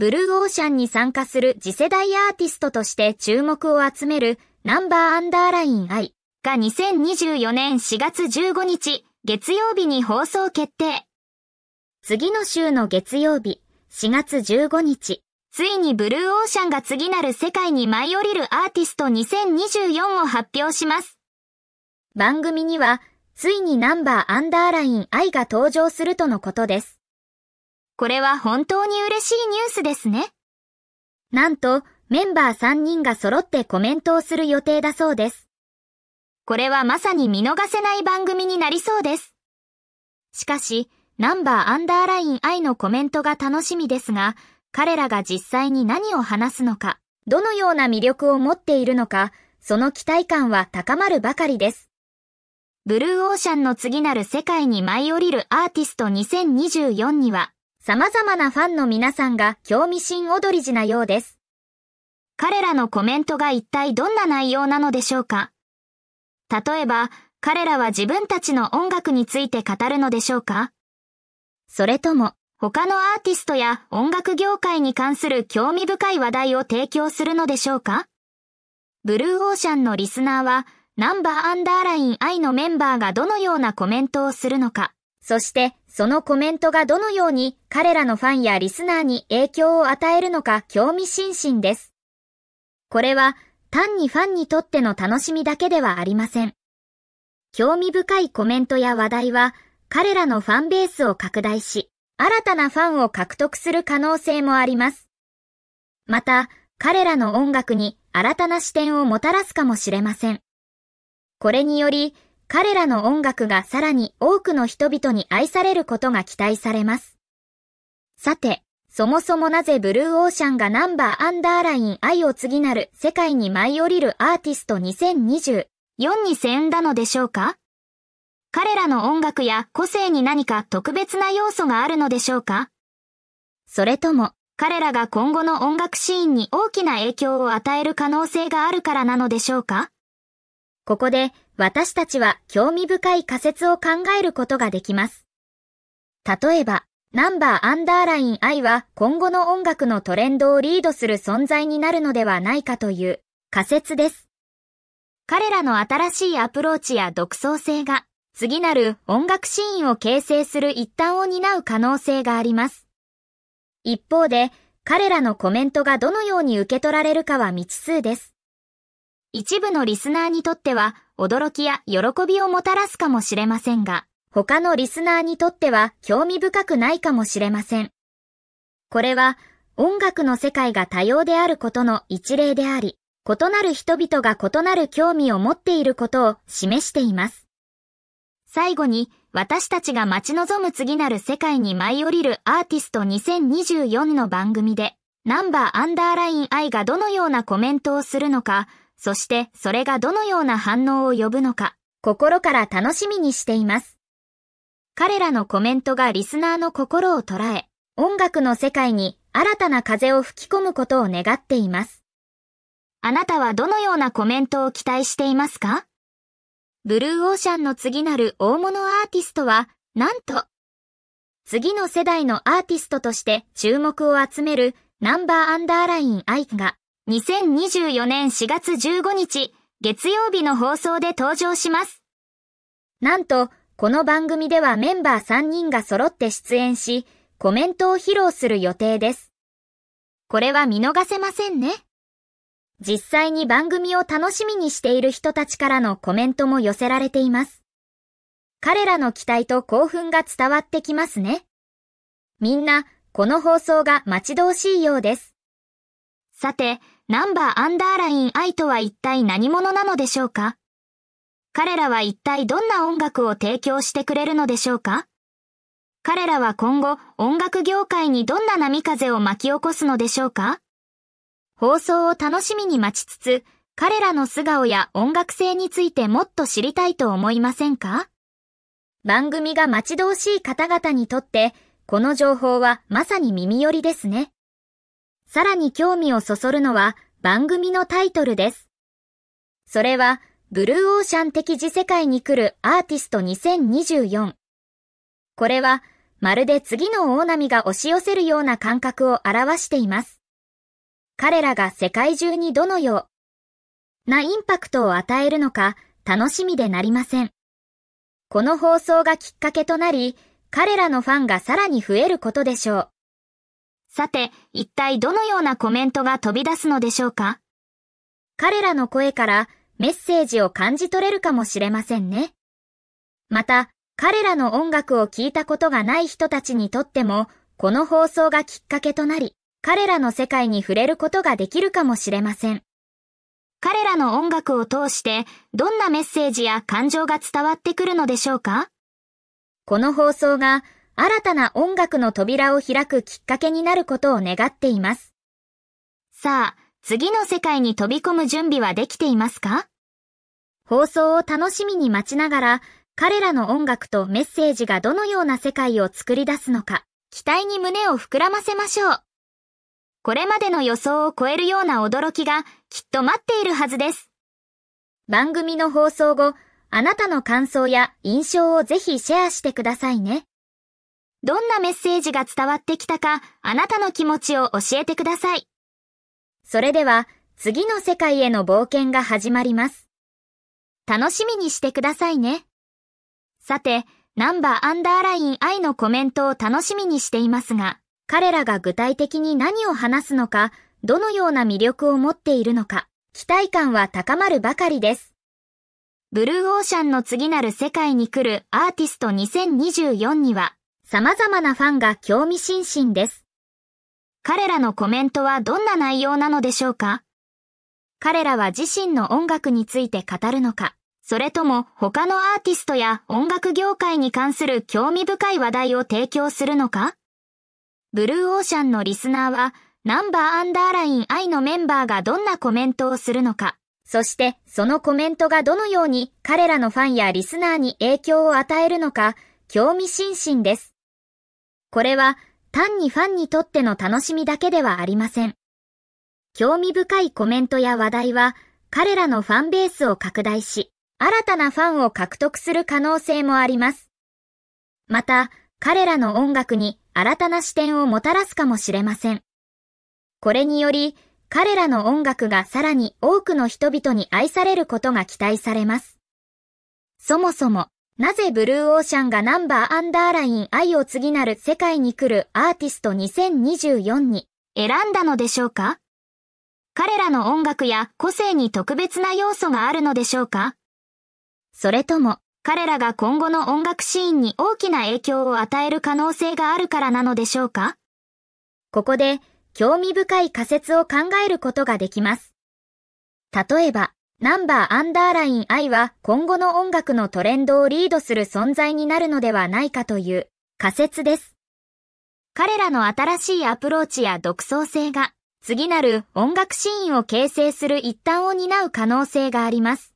ブルーオーシャンに参加する次世代アーティストとして注目を集めるナンバーアンダーライン I が2024年4月15日月曜日に放送決定。次の週の月曜日4月15日、ついにブルーオーシャンが次なる世界に舞い降りるアーティスト2024を発表します。番組にはついにナンバーアンダーライン I が登場するとのことです。これは本当に嬉しいニュースですね。なんと、メンバー3人が揃ってコメントをする予定だそうです。これはまさに見逃せない番組になりそうです。しかし、ナンバーアンダーライン愛のコメントが楽しみですが、彼らが実際に何を話すのか、どのような魅力を持っているのか、その期待感は高まるばかりです。ブルーオーシャンの次なる世界に舞い降りるアーティスト2024には、様々なファンの皆さんが興味深踊り時なようです。彼らのコメントが一体どんな内容なのでしょうか例えば、彼らは自分たちの音楽について語るのでしょうかそれとも、他のアーティストや音楽業界に関する興味深い話題を提供するのでしょうかブルーオーシャンのリスナーは、ナンバーアンダーライン I のメンバーがどのようなコメントをするのか、そしてそのコメントがどのように彼らのファンやリスナーに影響を与えるのか興味津々です。これは単にファンにとっての楽しみだけではありません。興味深いコメントや話題は彼らのファンベースを拡大し、新たなファンを獲得する可能性もあります。また、彼らの音楽に新たな視点をもたらすかもしれません。これにより、彼らの音楽がさらに多くの人々に愛されることが期待されます。さて、そもそもなぜブルーオーシャンがナンバーアンダーライン愛を次なる世界に舞い降りるアーティスト2024に選んだのでしょうか彼らの音楽や個性に何か特別な要素があるのでしょうかそれとも、彼らが今後の音楽シーンに大きな影響を与える可能性があるからなのでしょうかここで私たちは興味深い仮説を考えることができます。例えば、ナンバーアンダーライン I は今後の音楽のトレンドをリードする存在になるのではないかという仮説です。彼らの新しいアプローチや独創性が次なる音楽シーンを形成する一端を担う可能性があります。一方で、彼らのコメントがどのように受け取られるかは未知数です。一部のリスナーにとっては驚きや喜びをもたらすかもしれませんが、他のリスナーにとっては興味深くないかもしれません。これは音楽の世界が多様であることの一例であり、異なる人々が異なる興味を持っていることを示しています。最後に、私たちが待ち望む次なる世界に舞い降りるアーティスト2024の番組で、ナンバーアンダーライン I がどのようなコメントをするのか、そしてそれがどのような反応を呼ぶのか、心から楽しみにしています。彼らのコメントがリスナーの心を捉え、音楽の世界に新たな風を吹き込むことを願っています。あなたはどのようなコメントを期待していますかブルーオーシャンの次なる大物アーティストは、なんと、次の世代のアーティストとして注目を集めるナンバーアンダーラインアイが2024年4月15日月曜日の放送で登場します。なんと、この番組ではメンバー3人が揃って出演し、コメントを披露する予定です。これは見逃せませんね。実際に番組を楽しみにしている人たちからのコメントも寄せられています。彼らの期待と興奮が伝わってきますね。みんな、この放送が待ち遠しいようです。さて、ナンバーアンダーライン I とは一体何者なのでしょうか彼らは一体どんな音楽を提供してくれるのでしょうか彼らは今後音楽業界にどんな波風を巻き起こすのでしょうか放送を楽しみに待ちつつ、彼らの素顔や音楽性についてもっと知りたいと思いませんか番組が待ち遠しい方々にとって、この情報はまさに耳寄りですね。さらに興味をそそるのは番組のタイトルです。それは、ブルーオーシャン的次世界に来るアーティスト2024。これは、まるで次の大波が押し寄せるような感覚を表しています。彼らが世界中にどのようなインパクトを与えるのか楽しみでなりません。この放送がきっかけとなり、彼らのファンがさらに増えることでしょう。さて、一体どのようなコメントが飛び出すのでしょうか彼らの声からメッセージを感じ取れるかもしれませんね。また、彼らの音楽を聴いたことがない人たちにとっても、この放送がきっかけとなり、彼らの世界に触れることができるかもしれません。彼らの音楽を通して、どんなメッセージや感情が伝わってくるのでしょうかこの放送が新たな音楽の扉を開くきっかけになることを願っています。さあ、次の世界に飛び込む準備はできていますか放送を楽しみに待ちながら、彼らの音楽とメッセージがどのような世界を作り出すのか、期待に胸を膨らませましょう。これまでの予想を超えるような驚きがきっと待っているはずです。番組の放送後、あなたの感想や印象をぜひシェアしてくださいね。どんなメッセージが伝わってきたか、あなたの気持ちを教えてください。それでは、次の世界への冒険が始まります。楽しみにしてくださいね。さて、ナンバーアンダーライン愛のコメントを楽しみにしていますが、彼らが具体的に何を話すのか、どのような魅力を持っているのか、期待感は高まるばかりです。ブルーオーシャンの次なる世界に来るアーティスト2024には、様々なファンが興味津々です。彼らのコメントはどんな内容なのでしょうか彼らは自身の音楽について語るのか、それとも他のアーティストや音楽業界に関する興味深い話題を提供するのかブルーオーシャンのリスナーはナンバーアンダーライン I のメンバーがどんなコメントをするのか、そしてそのコメントがどのように彼らのファンやリスナーに影響を与えるのか興味津々です。これは単にファンにとっての楽しみだけではありません。興味深いコメントや話題は彼らのファンベースを拡大し、新たなファンを獲得する可能性もあります。また、彼らの音楽に新たな視点をもたらすかもしれません。これにより、彼らの音楽がさらに多くの人々に愛されることが期待されます。そもそも、なぜブルーオーシャンがナンバーアンダーライン愛を次なる世界に来るアーティスト2024に選んだのでしょうか彼らの音楽や個性に特別な要素があるのでしょうかそれとも彼らが今後の音楽シーンに大きな影響を与える可能性があるからなのでしょうかここで興味深い仮説を考えることができます。例えば、ナンバーアンダーライン I は今後の音楽のトレンドをリードする存在になるのではないかという仮説です。彼らの新しいアプローチや独創性が次なる音楽シーンを形成する一端を担う可能性があります。